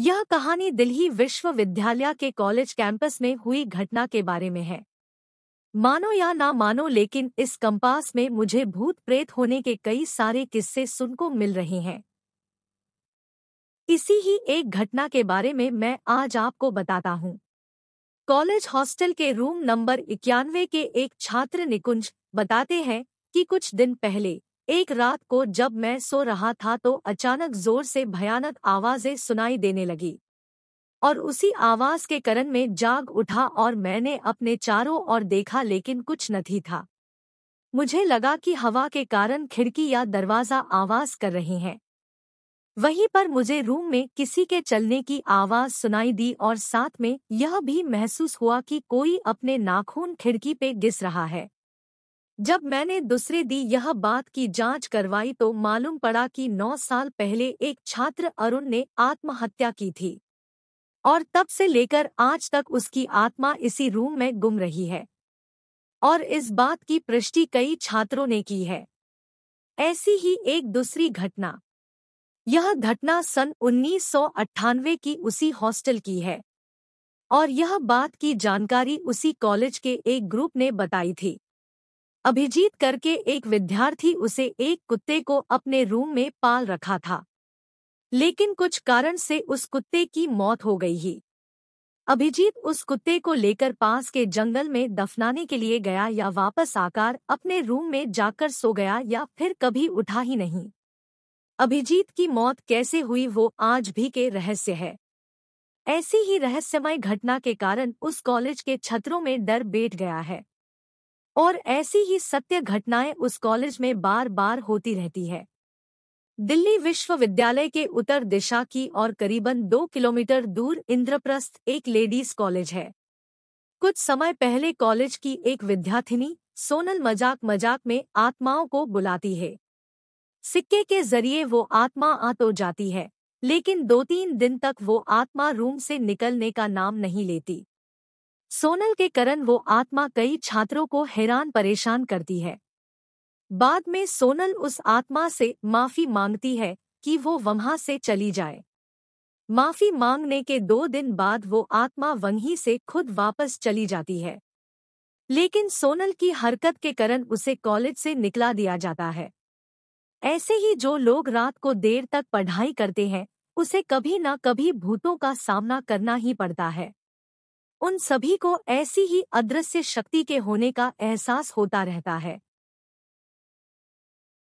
यह कहानी दिल्ली विश्वविद्यालय के कॉलेज कैंपस में हुई घटना के बारे में है मानो या ना मानो लेकिन इस कंपास में मुझे भूत प्रेत होने के कई सारे किस्से सुन को मिल रहे हैं इसी ही एक घटना के बारे में मैं आज आपको बताता हूँ कॉलेज हॉस्टल के रूम नंबर इक्यानवे के एक छात्र निकुंज बताते हैं कि कुछ दिन पहले एक रात को जब मैं सो रहा था तो अचानक जोर से भयानक आवाजें सुनाई देने लगी और उसी आवाज के करण में जाग उठा और मैंने अपने चारों ओर देखा लेकिन कुछ नहीं था मुझे लगा कि हवा के कारण खिड़की या दरवाजा आवाज कर रहे हैं वहीं पर मुझे रूम में किसी के चलने की आवाज सुनाई दी और साथ में यह भी महसूस हुआ कि कोई अपने नाखून खिड़की पे घिस रहा है जब मैंने दूसरे दी यह बात की जांच करवाई तो मालूम पड़ा कि नौ साल पहले एक छात्र अरुण ने आत्महत्या की थी और तब से लेकर आज तक उसकी आत्मा इसी रूम में गुम रही है और इस बात की पृष्टि कई छात्रों ने की है ऐसी ही एक दूसरी घटना यह घटना सन उन्नीस की उसी हॉस्टल की है और यह बात की जानकारी उसी कॉलेज के एक ग्रुप ने बताई थी अभिजीत करके एक विद्यार्थी उसे एक कुत्ते को अपने रूम में पाल रखा था लेकिन कुछ कारण से उस कुत्ते की मौत हो गई ही अभिजीत उस कुत्ते को लेकर पास के जंगल में दफनाने के लिए गया या वापस आकर अपने रूम में जाकर सो गया या फिर कभी उठा ही नहीं अभिजीत की मौत कैसे हुई वो आज भी के रहस्य है ऐसी ही रहस्यमय घटना के कारण उस कॉलेज के छत्रों में डर बैठ गया है और ऐसी ही सत्य घटनाएं उस कॉलेज में बार बार होती रहती है दिल्ली विश्वविद्यालय के उत्तर दिशा की और करीबन दो किलोमीटर दूर इंद्रप्रस्थ एक लेडीज कॉलेज है कुछ समय पहले कॉलेज की एक विद्यार्थिनी सोनल मजाक मजाक में आत्माओं को बुलाती है सिक्के के जरिए वो आत्मा आ तो जाती है लेकिन दो तीन दिन तक वो आत्मा रूम से निकलने का नाम नहीं लेती सोनल के कारण वो आत्मा कई छात्रों को हैरान परेशान करती है बाद में सोनल उस आत्मा से माफी मांगती है कि वो वहां से चली जाए माफी मांगने के दो दिन बाद वो आत्मा वहीं से खुद वापस चली जाती है लेकिन सोनल की हरकत के कारण उसे कॉलेज से निकला दिया जाता है ऐसे ही जो लोग रात को देर तक पढ़ाई करते हैं उसे कभी ना कभी भूतों का सामना करना ही पड़ता है उन सभी को ऐसी ही अदृश्य शक्ति के होने का एहसास होता रहता है